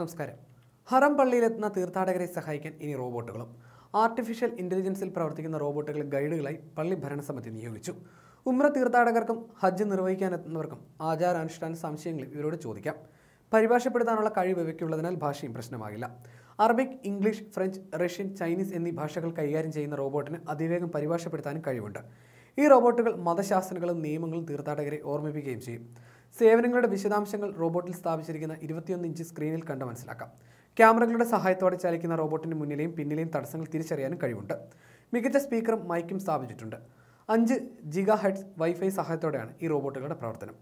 നമസ്കാരം ഹറം പള്ളിയിലെത്തുന്ന തീർത്ഥാടകരെ സഹായിക്കാൻ ഇനി റോബോട്ടുകളും ആർട്ടിഫിഷ്യൽ ഇൻ്റലിജൻസിൽ പ്രവർത്തിക്കുന്ന റോബോട്ടുകളെ ഗൈഡുകളായി പള്ളി ഭരണസമിതി നിയോഗിച്ചു ഉമ്ര തീർത്ഥാടകർക്കും ഹജ്ജ് നിർവഹിക്കാനെത്തുന്നവർക്കും ആചാരാനുഷ്ഠാന സംശയങ്ങൾ ഇവരോട് ചോദിക്കാം പരിഭാഷപ്പെടുത്താനുള്ള കഴിവ് ഇവയ്ക്കുള്ളതിനാൽ ഭാഷയും പ്രശ്നമാകില്ല Arabic English French Russian Chinese എന്നീ ഭാഷകൾ കൈകാര്യം ചെയ്യുന്ന റോബോട്ടിന് അതിവേഗം പരിഭാഷപ്പെടുത്താനും കഴിവുണ്ട് ഈ റോബോട്ടുകൾ മതശാസ്ത്രങ്ങളും നിയമങ്ങളും തീർത്ഥാടകരെ ഓർമ്മിപ്പിക്കുകയും ചെയ്യും സേവനങ്ങളുടെ വിശദാംശങ്ങൾ റോബോട്ടിൽ സ്ഥാപിച്ചിരിക്കുന്ന ഇരുപത്തിയൊന്ന് ഇഞ്ച് സ്ക്രീനിൽ കണ്ട് മനസ്സിലാക്കാം ക്യാമറകളുടെ സഹായത്തോടെ ചലിക്കുന്ന റോബോട്ടിന് മുന്നിലെയും പിന്നിലെയും തടസ്സങ്ങൾ തിരിച്ചറിയാനും കഴിവുണ്ട് മികച്ച സ്പീക്കറും മൈക്കും സ്ഥാപിച്ചിട്ടുണ്ട് അഞ്ച് ജിഗാ ഹെഡ്സ് വൈഫൈ സഹായത്തോടെയാണ് ഈ റോബോട്ടുകളുടെ പ്രവർത്തനം